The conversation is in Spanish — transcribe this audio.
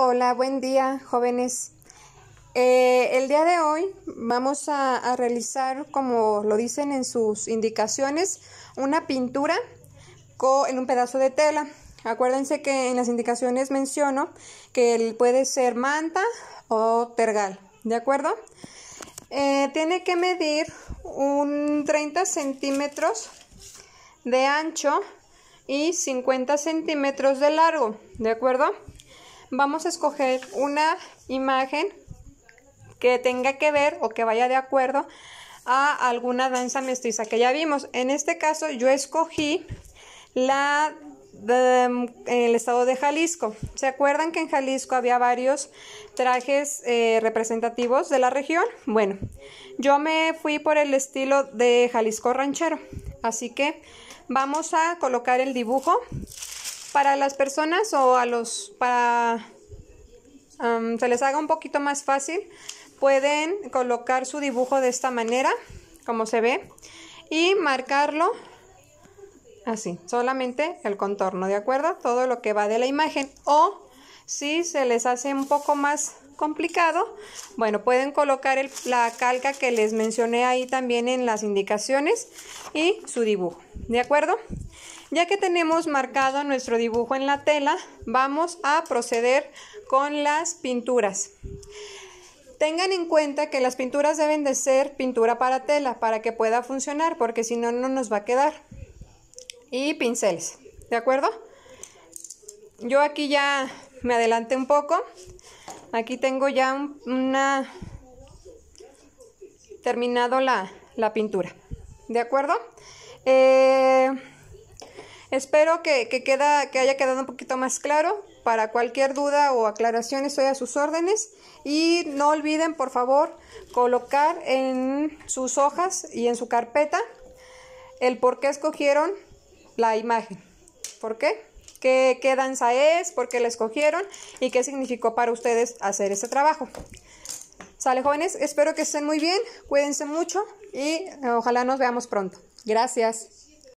Hola, buen día, jóvenes. Eh, el día de hoy vamos a, realizar, como lo dicen en sus indicaciones, una pintura en un pedazo de tela. Acuérdense que en las indicaciones menciono que puede ser manta o tergal, ¿de acuerdo? Eh, tiene que medir un 30 centímetros de ancho y 50 centímetros de largo, ¿de acuerdo? vamos a escoger una imagen que tenga que ver o que vaya de acuerdo a alguna danza mestiza que ya vimos. En este caso yo escogí la del mm, estado de Jalisco. ¿Se acuerdan que en Jalisco había varios trajes eh, representativos de la región? Bueno, yo me fui por el estilo de Jalisco ranchero. Así que vamos a colocar el dibujo para las personas o a los, para, se les haga un poquito más fácil, pueden colocar su dibujo de esta manera, como se ve, y marcarlo así, solamente el contorno, ¿de acuerdo? Todo lo que va de la imagen. O si se les hace un poco más complicado, bueno, pueden colocar la calca que les mencioné ahí también en las indicaciones y su dibujo, ¿de acuerdo? Ya que tenemos marcado nuestro dibujo en la tela, vamos a proceder con las pinturas. Tengan en cuenta que las pinturas deben de ser pintura para tela para que pueda funcionar, porque si no, no nos va a quedar. Y pinceles, ¿de acuerdo? Yo aquí ya me adelanté un poco. Aquí tengo ya una... terminado la, la pintura, ¿de acuerdo? Eh... Espero que, queda, que haya quedado un poquito más claro. Para cualquier duda o aclaración estoy a sus órdenes. Y no olviden, por favor, colocar en sus hojas y en su carpeta el por qué escogieron la imagen. ¿Por qué? ¿Qué, danza es? ¿Por qué la escogieron? ¿Y qué significó para ustedes hacer ese trabajo? Sale jóvenes, espero que estén muy bien, cuídense mucho y ojalá nos veamos pronto. Gracias.